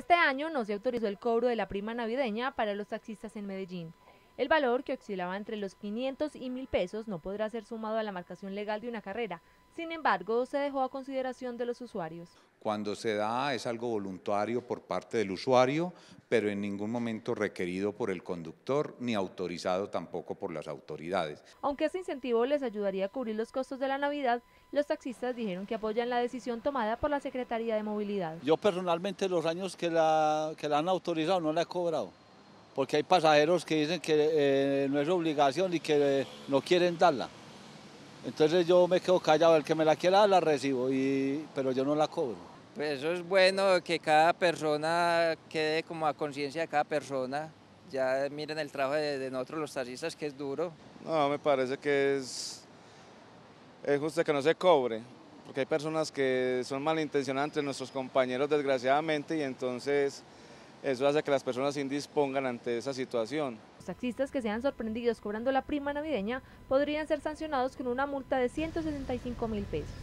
Este año no se autorizó el cobro de la prima navideña para los taxistas en Medellín. El valor, que oscilaba entre los 500 y 1000 pesos, no podrá ser sumado a la marcación legal de una carrera, sin embargo, se dejó a consideración de los usuarios. Cuando se da es algo voluntario por parte del usuario, pero en ningún momento requerido por el conductor ni autorizado tampoco por las autoridades. Aunque ese incentivo les ayudaría a cubrir los costos de la Navidad, los taxistas dijeron que apoyan la decisión tomada por la Secretaría de Movilidad. Yo personalmente los años que la, han autorizado no la he cobrado, porque hay pasajeros que dicen que eh, no es obligación y que eh, no quieren darla. Entonces yo me quedo callado, el que me la quiera la recibo, pero yo no la cobro. Pues eso es bueno que cada persona quede como a conciencia de cada persona. Ya miren el trabajo de, nosotros los taxistas que es duro. No, me parece que es, es justo que no se cobre, porque hay personas que son malintencionantes, nuestros compañeros desgraciadamente, y entonces eso hace que las personas se indispongan ante esa situación taxistas que sean sorprendidos cobrando la prima navideña podrían ser sancionados con una multa de 165 mil pesos.